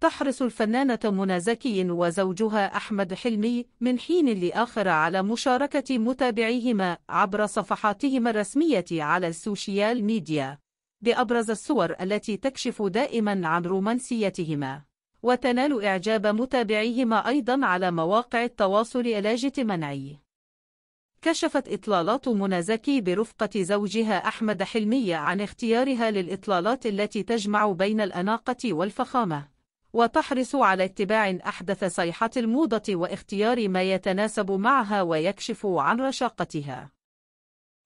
تحرص الفنانة منى زكي وزوجها أحمد حلمي من حين لآخر على مشاركة متابعيهما عبر صفحاتهما الرسمية على السوشيال ميديا بأبرز الصور التي تكشف دائما عن رومانسيتهما وتنال إعجاب متابعيهما أيضا على مواقع التواصل منعي كشفت إطلالات منى زكي برفقة زوجها أحمد حلمي عن اختيارها للإطلالات التي تجمع بين الأناقة والفخامة وتحرص على اتباع أحدث صيحة الموضة واختيار ما يتناسب معها ويكشف عن رشاقتها.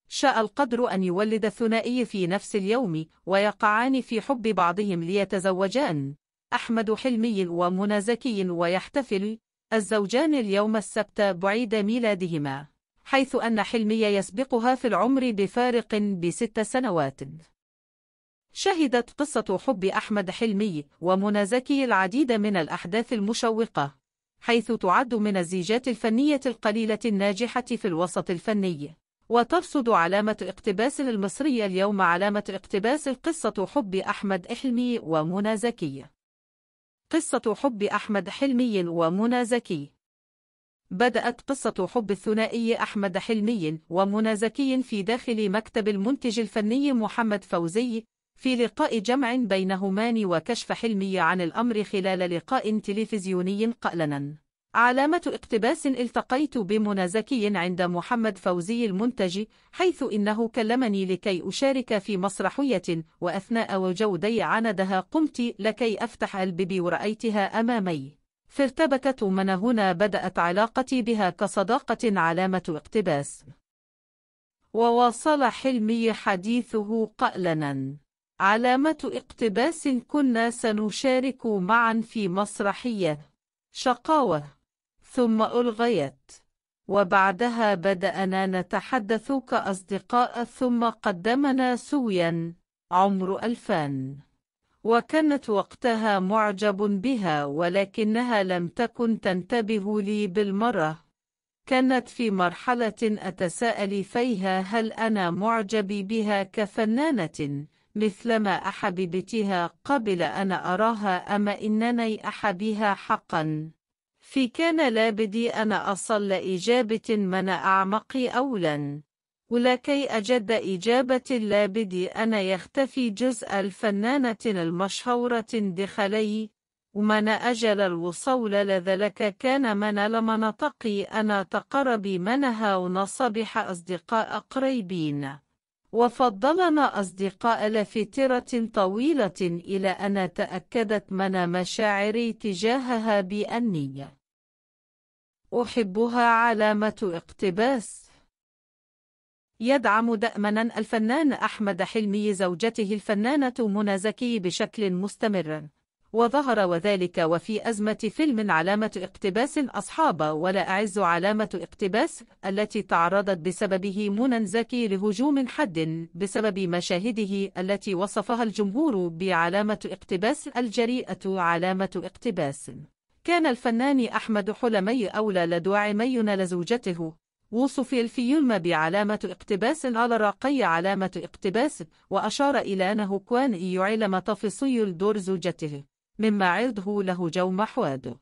شاء القدر أن يولد الثنائي في نفس اليوم ويقعان في حب بعضهم ليتزوجان أحمد حلمي ومنى زكي ويحتفل الزوجان اليوم السبت بعيد ميلادهما حيث أن حلمي يسبقها في العمر بفارق بست سنوات شهدت قصة حب أحمد حلمي ومنى زكي العديد من الأحداث المشوقة حيث تعد من الزيجات الفنية القليلة الناجحة في الوسط الفني وترصد علامة اقتباس المصرية اليوم علامة اقتباس قصة حب أحمد حلمي ومنى زكي قصة حب أحمد حلمي ومنى زكي بدأت قصة حب الثنائي أحمد حلمي ومنى زكي في داخل مكتب المنتج الفني محمد فوزي في لقاء جمع بينهمان وكشف حلمي عن الأمر خلال لقاء تلفزيوني قلنا علامة اقتباس التقيت بمنى زكي عند محمد فوزي المنتج حيث إنه كلمني لكي أشارك في مسرحية وأثناء وجودي عندها قمت لكي أفتح البيبي ورأيتها أمامي فارتبكت من هنا بدأت علاقتي بها كصداقة علامة اقتباس وواصل حلمي حديثه قألنا علامة اقتباس كنا سنشارك معا في مسرحية شقاوة ثم ألغيت وبعدها بدأنا نتحدث كأصدقاء ثم قدمنا سويا عمر ألفان وكانت وقتها معجب بها ولكنها لم تكن تنتبه لي بالمرة كانت في مرحلة أتساءل فيها هل أنا معجب بها كفنانة مثلما أحببتها قبل أن أراها أما إنني أحبها حقا في لا بدي أن أصل إجابة من أعمق أولا ولكي أجد إجابة لا بدي أن يختفي جزء الفنانة المشهورة دخلي ومن أجل الوصول لذلك كان من نتقي أنا تقربي منها ونصبح أصدقاء قريبين وفضلنا أصدقاء لفترة طويلة إلى أن تأكدت من مشاعري تجاهها بأني أحبها علامة اقتباس يدعم دأمنا الفنان أحمد حلمي زوجته الفنانة منى زكي بشكل مستمر وظهر وذلك وفي أزمة فيلم علامة اقتباس أصحاب ولا أعز علامة اقتباس التي تعرضت بسببه منى زكي لهجوم حد بسبب مشاهده التي وصفها الجمهور بعلامة اقتباس الجريئة علامة اقتباس كان الفنان أحمد حلمي أولى لدعمينا لزوجته وصف الفيلم بعلامة اقتباس على راقي علامة اقتباس وأشار إلى أنه كان يعلم تفصيل دور زوجته مما عرضه له جو محواده